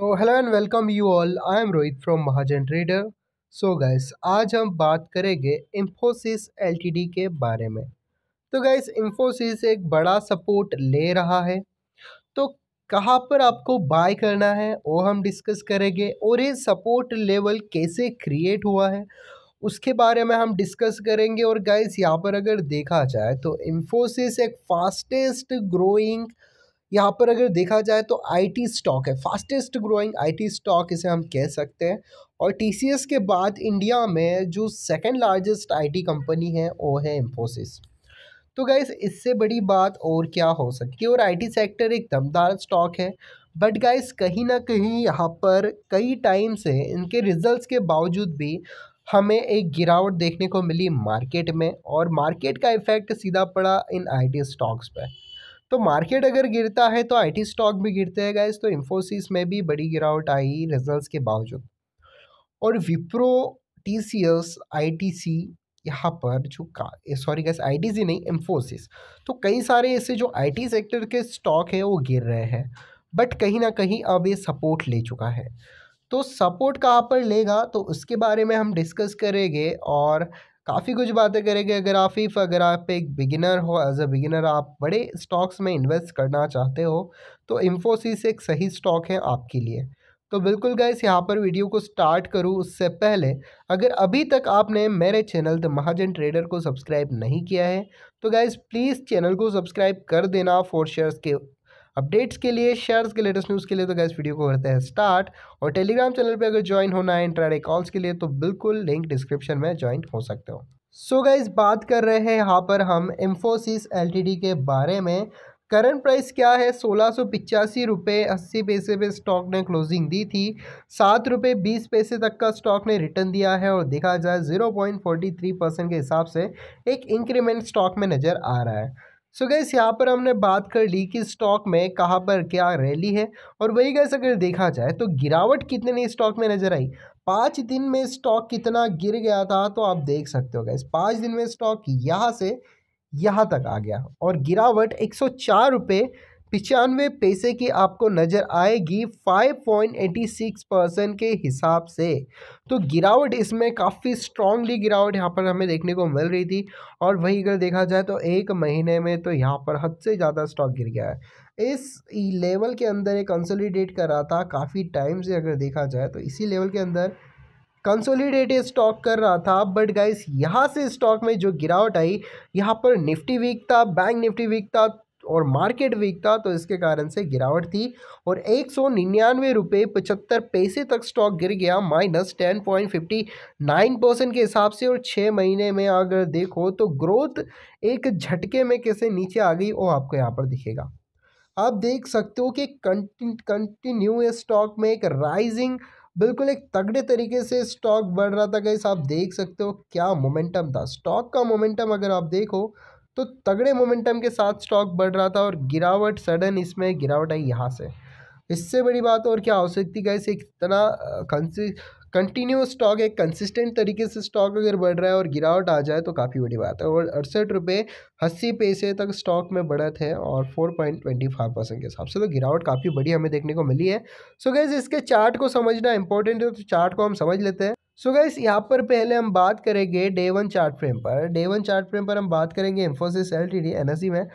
तो hello and welcome you all I am Rohit from Mahajan trader so guys आज हम बात करेंगे इन्फोसिस एलटीडी के बारे में तो गाइस इन्फोसिस एक बड़ा सपोर्ट ले रहा है तो कहाँ पर आपको बाय करना है वो हम डिस्कस करेंगे और ये सपोर्ट लेवल कैसे क्रिएट हुआ है उसके बारे में हम डिस्कस करेंगे और गाइस यहाँ पर अगर देखा जाए तो इन्फोसिस एक फास्टेस्ट ग्रोइंग यहाँ पर अगर देखा जाए तो आईटी स्टॉक है फास्टेस्ट ग्रोइंग आईटी स्टॉक इसे हम कह सकते हैं और टीसीएस के बाद इंडिया में जो सेकंड लार्जेस्ट आईटी कंपनी है वो है इम्फोसिस तो गाइज इससे बड़ी बात और क्या हो सकती है और आईटी सेक्टर एक दमदार स्टॉक है बट गाइज कहीं ना कहीं यहाँ पर कई टाइम से इनके रिजल्ट्स के बावजूद भी हमें एक गिरावट देखने को मिली मार्केट में और मार्केट का इफेक्ट सीधा पड़ा इन आईटी स्टॉक्स पर तो मार्केट अगर गिरता है तो आईटी स्टॉक भी गिरते हैं गाइज तो इन्फोसिस में भी बड़ी गिरावट आई रिजल्ट्स के बावजूद और Wipro T C S I T C यहाँ पर जो का sorry guys I T C नहीं इन्फोसिस तो कई सारे ऐसे जो आई टी सेक्टर के स्टॉक है वो गिर रहे हैं बट कहीं ना कहीं अब ये सपोर्ट ले चुका है तो सपोर्ट कहाँ पर लेगा तो उसके बारे में हम डिस्कस करेंगे और काफ़ी कुछ बातें करेंगे अगर आप इफ़ अगर आप एक बिगिनर हो एज अ बिगिनर आप बड़े स्टॉक्स में इन्वेस्ट करना चाहते हो तो इन्फोसिस एक सही स्टॉक है आपके लिए तो बिल्कुल गाइस यहाँ पर वीडियो को स्टार्ट करूँ उससे पहले अगर अभी तक आपने मेरे चैनल द महाजन ट्रेडर को सब्सक्राइब नहीं किया है तो गाइज़ प्लीज़ चैनल को सब्सक्राइब कर देना फोर शेयर्स के अपडेट्स के लिए शेयर्स के लेटेस्ट न्यूज़ के लिए तो गैस वीडियो को करते हैं स्टार्ट और टेलीग्राम चैनल पे अगर ज्वाइन होना है इंट्राडे कॉल्स के लिए तो बिल्कुल लिंक डिस्क्रिप्शन में ज्वाइन हो सकते हो सो so बात कर रहे हैं यहाँ पर हम इन्फोसिस एल के बारे में करंट प्राइस क्या है सोलह सौ पिचासी रुपये अस्सी पैसे पे स्टॉक ने क्लोजिंग दी थी सात रुपये बीस पैसे तक का स्टॉक ने रिटर्न दिया है और देखा जाए zero point forty three percent के हिसाब से एक इंक्रीमेंट स्टॉक में नज़र आ रहा है सो so गैस यहाँ पर हमने बात कर ली कि स्टॉक में कहाँ पर क्या रैली है और वही गैस अगर देखा जाए तो गिरावट कितने स्टॉक में नज़र आई पाँच दिन में स्टॉक कितना गिर गया था तो आप देख सकते हो गैस पाँच दिन में स्टॉक यहाँ से यहाँ तक आ गया और गिरावट एक सौ चार रुपये पचानवे पैसे की आपको नज़र आएगी 5.86 परसेंट के हिसाब से तो गिरावट इसमें काफ़ी स्ट्रांगली गिरावट यहाँ पर हमें देखने को मिल रही थी और वही अगर देखा जाए तो एक महीने में तो यहाँ पर हद से ज़्यादा स्टॉक गिर गया है इस लेवल के अंदर ये कंसोलिडेट कर रहा था काफ़ी टाइम से अगर देखा जाए तो इसी लेवल के अंदर कंसोलिडेटेड स्टॉक कर रहा था बट गाइस यहाँ से स्टॉक में जो गिरावट आई यहाँ पर निफ्टी वीक था बैंक निफ्टी वीक था और मार्केट वीक था तो इसके कारण से गिरावट थी और एक सौ निन्यानवे रुपये पचहत्तर पैसे तक स्टॉक गिर गया minus ten point fifty nine percent के हिसाब से और छः महीने में अगर देखो तो ग्रोथ एक झटके में कैसे नीचे आ गई वो आपको यहाँ पर दिखेगा आप देख सकते हो कि कंटिन्यू स्टॉक में एक राइजिंग बिल्कुल एक तगड़े तरीके से स्टॉक बढ़ रहा था कैसे आप देख सकते हो क्या मोमेंटम था स्टॉक का मोमेंटम अगर आप देखो तो तगड़े मोमेंटम के साथ स्टॉक बढ़ रहा था और गिरावट सडन इसमें गिरावट आई यहाँ से इससे बड़ी बात और क्या हो सकती है इसे इतना कंसि कंटिन्यूस स्टॉक एक कंसिस्टेंट तरीके से स्टॉक अगर बढ़ रहा है और गिरावट आ जाए तो काफ़ी बड़ी बात है और अड़सठ रुपये अस्सी पैसे तक स्टॉक में बढ़त है और four point twenty five percent के हिसाब से तो गिरावट काफ़ी बड़ी हमें देखने को मिली है सो so गैस इसके चार्ट को समझना इंपॉर्टेंट है तो चार्ट को हम समझ लेते हैं सो so गैस यहाँ पर पहले हम बात करेंगे डे वन चार्ट फ्रेम पर डे वन चार्ट फ्रेम पर हम बात करेंगे Infosys L T D N S E में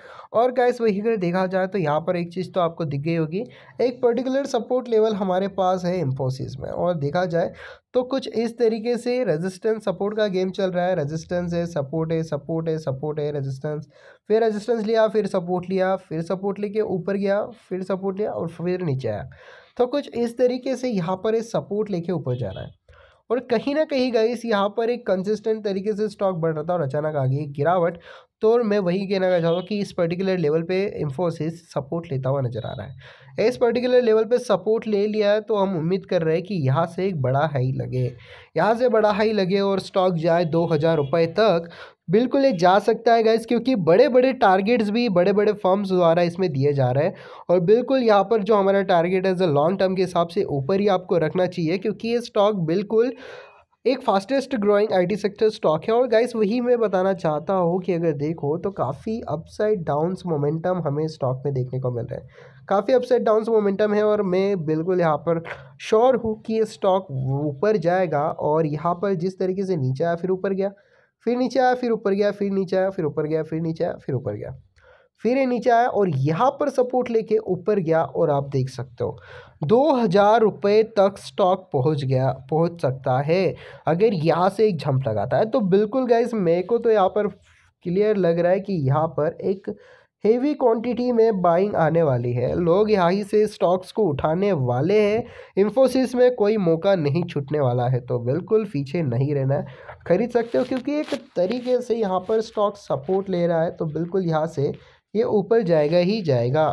और गाइस वही अगर देखा जाए तो यहाँ पर एक चीज़ तो आपको दिख गई होगी एक पर्टिकुलर सपोर्ट लेवल हमारे पास है इन्फोसिस में और देखा जाए तो कुछ इस तरीके से रेजिस्टेंस सपोर्ट का गेम चल रहा है रेजिस्टेंस है सपोर्ट है सपोर्ट है सपोर्ट है रेजिस्टेंस फिर रेजिस्टेंस लिया फिर सपोर्ट लिया फिर सपोर्ट लेके ऊपर गया फिर सपोर्ट लिया और फिर नीचे आया तो कुछ इस तरीके से यहाँ पर सपोर्ट लेके ऊपर जा रहा है और कहीं ना कहीं गाइस यहाँ पर एक कंसिस्टेंट तरीके से स्टॉक बढ़ रहा था और अचानक आ गई गिरावट तो मैं वही कहना चाहूँगा कि इस पर्टिकुलर लेवल पे इंफोसिस सपोर्ट लेता हुआ नज़र आ रहा है इस पर्टिकुलर लेवल पे सपोर्ट ले लिया है तो हम उम्मीद कर रहे हैं कि यहाँ से एक बड़ा हाई लगे यहाँ से बड़ा हाई लगे और स्टॉक जाए दो हज़ार रुपये तक बिल्कुल ये जा सकता है गैस क्योंकि बड़े बड़े टारगेट्स भी बड़े बड़े फर्म्स द्वारा इसमें दिए जा रहे हैं और बिल्कुल यहाँ पर जो हमारा टारगेट है लॉन्ग टर्म के हिसाब से ऊपर ही आपको रखना चाहिए क्योंकि ये स्टॉक बिल्कुल एक fastest growing IT sector stock है और गाइस वही मैं बताना चाहता हूँ कि अगर देखो तो काफ़ी अपसाइड डाउन्स मोमेंटम हमें स्टॉक में देखने को मिल रहा है काफ़ी अपसाइड डाउन्स मोमेंटम है और मैं बिल्कुल यहाँ पर श्योर हूँ कि ये स्टॉक ऊपर जाएगा और यहाँ पर जिस तरीके से नीचे आया फिर ऊपर गया फिर नीचे आया फिर ऊपर गया फिर नीचे आया फिर ऊपर गया फिर नीचे आया फिर ऊपर गया फिर ये नीचे आया और यहाँ पर सपोर्ट लेके ऊपर गया और आप देख सकते हो दो हज़ार रुपये तक स्टॉक पहुँच गया पहुँच सकता है अगर यहाँ से एक झंप लगाता है तो बिल्कुल इस मेरे को तो यहाँ पर क्लियर लग रहा है कि यहाँ पर एक हेवी क्वांटिटी में बाइंग आने वाली है लोग यहाँ से स्टॉक्स को उठाने वाले हैं इन्फोसिस में कोई मौका नहीं छूटने वाला है तो बिल्कुल पीछे नहीं रहना है खरीद सकते हो क्योंकि एक तरीके से यहाँ पर स्टॉक सपोर्ट ले रहा है तो बिल्कुल यहाँ से ये ऊपर जाएगा ही जाएगा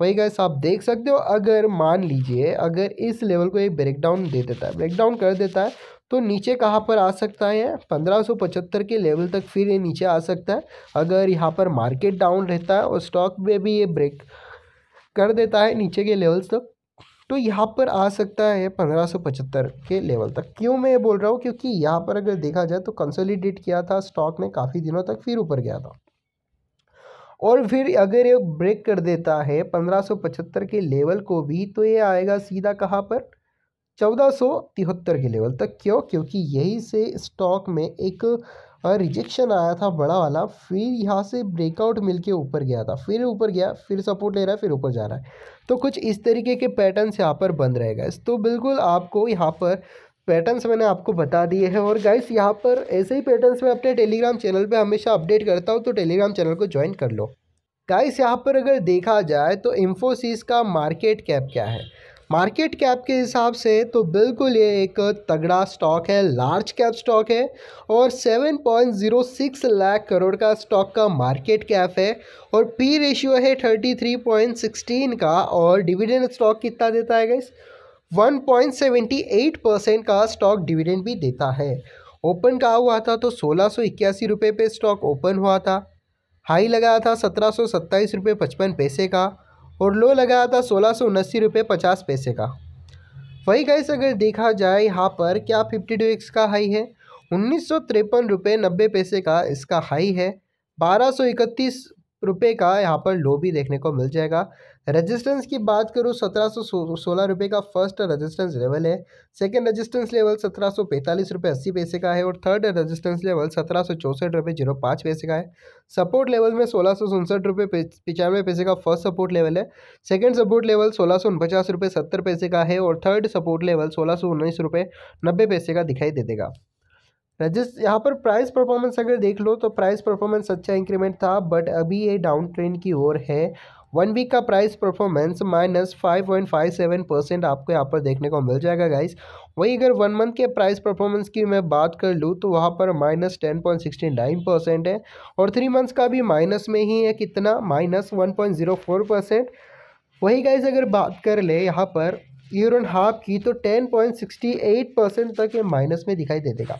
वही गैस आप देख सकते हो अगर मान लीजिए अगर इस लेवल को एक ब्रेकडाउन दे देता है ब्रेकडाउन कर देता है तो नीचे कहाँ पर आ सकता है पंद्रह सौ पचहत्तर के लेवल तक फिर ये नीचे आ सकता है अगर यहाँ पर मार्केट डाउन रहता है और स्टॉक में भी ये ब्रेक कर देता है नीचे के लेवल्स तक तो यहाँ पर आ सकता है पंद्रह सौ पचहत्तर के लेवल तक क्यों मैं ये बोल रहा हूँ क्योंकि यहाँ पर अगर देखा जाए तो कंसोलिडेट किया था स्टॉक ने काफ़ी दिनों तक फिर ऊपर गया था और फिर अगर ये ब्रेक कर देता है पचहत्तर के लेवल को भी तो ये आएगा सीधा कहाँ पर चौदह के लेवल तक क्यों क्योंकि यही से स्टॉक में एक रिजेक्शन आया था बड़ा वाला फिर यहाँ से ब्रेकआउट मिलके ऊपर गया था फिर ऊपर गया फिर सपोर्ट ले रहा है फिर ऊपर जा रहा है तो कुछ इस तरीके के पैटर्न्स यहाँ पर बंद रहेगा तो बिल्कुल आपको यहाँ पर पैटर्न्स मैंने आपको बता दिए हैं और गाइस यहाँ पर ऐसे ही पैटर्न्स मैं अपने टेलीग्राम चैनल पे हमेशा अपडेट करता हूँ तो टेलीग्राम चैनल को ज्वाइन कर लो गाइस यहाँ पर अगर देखा जाए तो इन्फोसिस का मार्केट कैप क्या है मार्केट कैप के हिसाब से तो बिल्कुल ये एक तगड़ा स्टॉक है लार्ज कैप स्टॉक है और 7.06 लाख करोड़ का स्टॉक का मार्केट कैप है और पी रेशियो है 33.16 का और डिविडेंड स्टॉक कितना देता है गाइस 1.78 परसेंट का स्टॉक डिविडेंड भी देता है ओपन कहा हुआ था तो सोलह सौ इक्यासी रुपये पे स्टॉक ओपन हुआ था हाई लगाया था सत्रह सौ सत्ताईस रुपये पचपन पैसे का और लो लगाया था सोलह सौ उन्नासी रुपये पचास पैसे का वही गैस अगर देखा जाए यहाँ पर क्या फिफ्टी टू एक्स का हाई है उन्नीस सौ तिरपन रुपये नब्बे पैसे का इसका हाई है बारह सौ इकतीस रुपये का यहाँ पर लो भी देखने को मिल जाएगा रेजिस्टेंस की बात करूँ सत्रह सौ सोलह रुपये का फर्स्ट रेजिस्टेंस लेवल है सेकंड रेजिस्टेंस लेवल सत्रह सौ पैंतालीस रुपये अस्सी पैसे का है और थर्ड रेजिस्टेंस लेवल सत्रह सौ चौंसठ रुपये जीरो पाँच पैसे का है सपोर्ट लेवल में सोलह सौ उनसठ रुपये पचानवे पैसे का फर्स्ट सपोर्ट लेवल है सेकेंड सपोर्ट लेवल सोलह सौ उनपचास रुपये सत्तर पैसे का है और थर्ड सपोर्ट लेवल सोलह सौ उन्नीस रुपये नब्बे पैसे का दिखाई दे देगा रजिस्ट यहाँ पर प्राइस परफॉर्मेंस अगर देख लो तो प्राइस परफॉर्मेंस अच्छा इंक्रीमेंट था बट अभी ये डाउन ट्रेंड की ओर है वन वीक का price performance minus five point five seven percent आपको यहाँ पर देखने को मिल जाएगा गाइस वही अगर वन मंथ के प्राइस परफॉर्मेंस की मैं बात कर लूँ तो वहाँ पर minus ten point sixty nine percent है और थ्री मंथ्स का भी माइनस में ही है कितना minus one point zero four percent वही गाइज अगर बात कर ले यहाँ पर ईयर एंड हाफ की तो ten point sixty eight percent तक ये माइनस में दिखाई दे देगा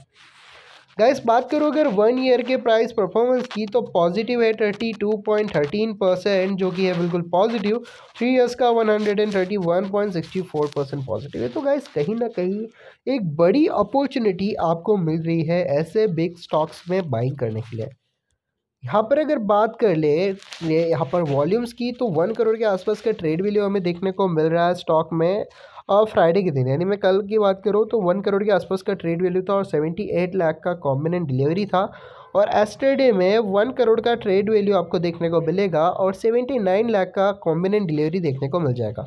गाइस बात करो अगर वन ईयर के प्राइस परफॉर्मेंस की तो पॉजिटिव है thirty two point thirteen percent जो कि है बिल्कुल पॉजिटिव थ्री ईयर्स का one hundred and thirty one point sixty four percent positive है तो गाइस कहीं ना कहीं एक बड़ी अपॉर्चुनिटी आपको मिल रही है ऐसे बिग स्टॉक्स में बाइंग करने के लिए यहाँ पर अगर बात कर ले यहाँ पर वॉल्यूम्स की तो वन करोड़ के आसपास का ट्रेड वैल्यू हमें देखने को मिल रहा है स्टॉक में और फ्राइडे के दिन यानी मैं कल की बात करूँ तो वन करोड़ के आसपास का ट्रेड वैल्यू था और सेवेंटी एट लाख का कॉम्बिनेंट डिलीवरी था और एस्टरडे में वन करोड़ का ट्रेड वैल्यू आपको देखने को मिलेगा और सेवेंटी नाइन लाख का कॉम्बिनेंट डिलीवरी देखने को मिल जाएगा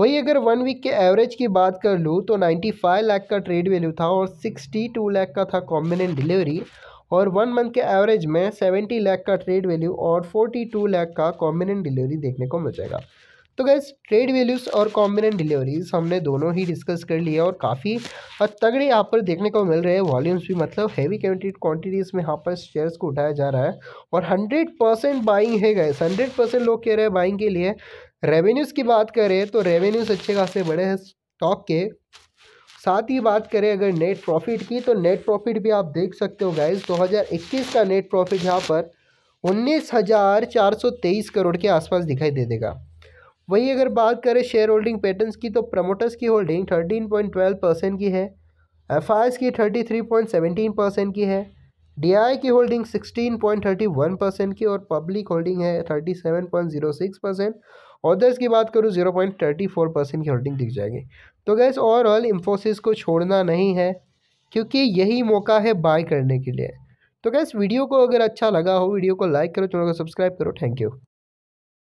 वही अगर वन वीक के एवरेज की बात कर लूँ तो नाइन्टी फाइव लाख का ट्रेड वैल्यू था और सिक्सटी टू लाख का था कॉम्बिनेंट डिलीवरी और वन मंथ के एवरेज में सेवेंटी लाख का ट्रेड वैल्यू और फोर्टी टू लाख का कॉम्बिनेंट डिलीवरी देखने को मिल जाएगा तो गैस ट्रेड वैल्यूज़ और कॉम्बिनेंट डिलीवरीज हमने दोनों ही डिस्कस कर लिया और काफ़ी तगड़े यहाँ पर देखने को मिल रहे हैं वॉल्यूम्स भी मतलब हैवी क्वान्टिटीज़ में यहाँ पर शेयर्स को उठाया जा रहा है और हंड्रेड परसेंट बाइंग है गैस हंड्रेड परसेंट लोग कह रहे हैं बाइंग के लिए रेवेन्यूज़ की बात करें तो रेवेन्यूज़ अच्छे खासे बड़े हैं स्टॉक के साथ ही बात करें अगर नेट प्रॉफिट की तो नेट प्रॉफिट भी आप देख सकते हो गाइस 2021 का नेट प्रॉफिट यहाँ पर उन्नीस हज़ार चार सौ तेईस करोड़ के आसपास दिखाई दे देगा वहीं अगर बात करें शेयर होल्डिंग पैटर्न्स की तो प्रमोटर्स की holding thirteen point twelve percent की है एफ की thirty three point seventeen percent की है डी की holding sixteen point thirty one percent की और पब्लिक होल्डिंग है thirty seven point zero six percent others की बात करूँ zero point thirty four percent की होल्डिंग दिख जाएगी तो गैस ओवरऑल इन्फोसिस को छोड़ना नहीं है क्योंकि यही मौका है बाय करने के लिए तो गैस वीडियो को अगर अच्छा लगा हो वीडियो को लाइक करो चैनल को सब्सक्राइब करो थैंक यू